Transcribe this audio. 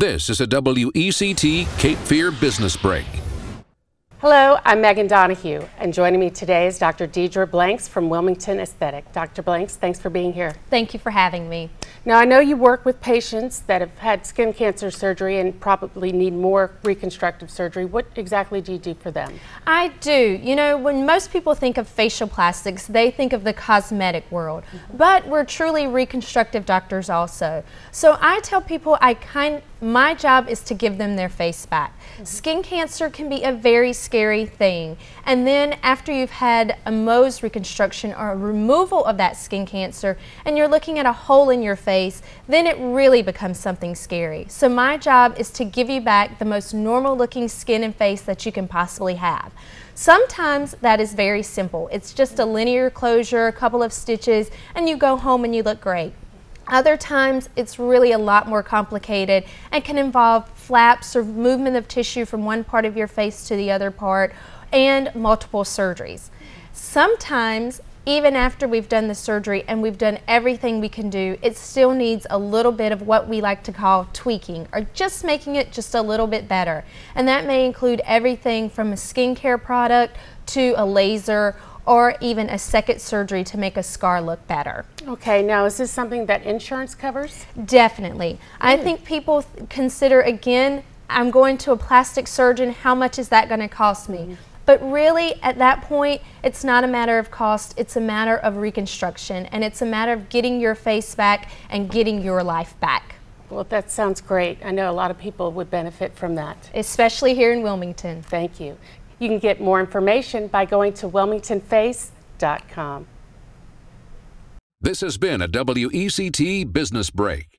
This is a WECT Cape Fear Business Break. Hello, I'm Megan Donahue, and joining me today is Dr. Deidre Blanks from Wilmington Aesthetic. Dr. Blanks, thanks for being here. Thank you for having me. Now, I know you work with patients that have had skin cancer surgery and probably need more reconstructive surgery. What exactly do you do for them? I do. You know, when most people think of facial plastics, they think of the cosmetic world, mm -hmm. but we're truly reconstructive doctors also. So I tell people I kind my job is to give them their face back. Mm -hmm. Skin cancer can be a very scary thing. And then after you've had a Mohs reconstruction or a removal of that skin cancer and you're looking at a hole in your face, then it really becomes something scary. So my job is to give you back the most normal looking skin and face that you can possibly have. Sometimes that is very simple. It's just a linear closure, a couple of stitches, and you go home and you look great. Other times, it's really a lot more complicated and can involve flaps or movement of tissue from one part of your face to the other part and multiple surgeries. Sometimes, even after we've done the surgery and we've done everything we can do, it still needs a little bit of what we like to call tweaking or just making it just a little bit better. And that may include everything from a skincare product to a laser or even a second surgery to make a scar look better. Okay, now is this something that insurance covers? Definitely. Mm. I think people th consider again, I'm going to a plastic surgeon, how much is that going to cost me? Mm. But really, at that point, it's not a matter of cost, it's a matter of reconstruction, and it's a matter of getting your face back and getting your life back. Well, that sounds great. I know a lot of people would benefit from that. Especially here in Wilmington. Thank you. You can get more information by going to WilmingtonFace.com. This has been a WECT Business Break.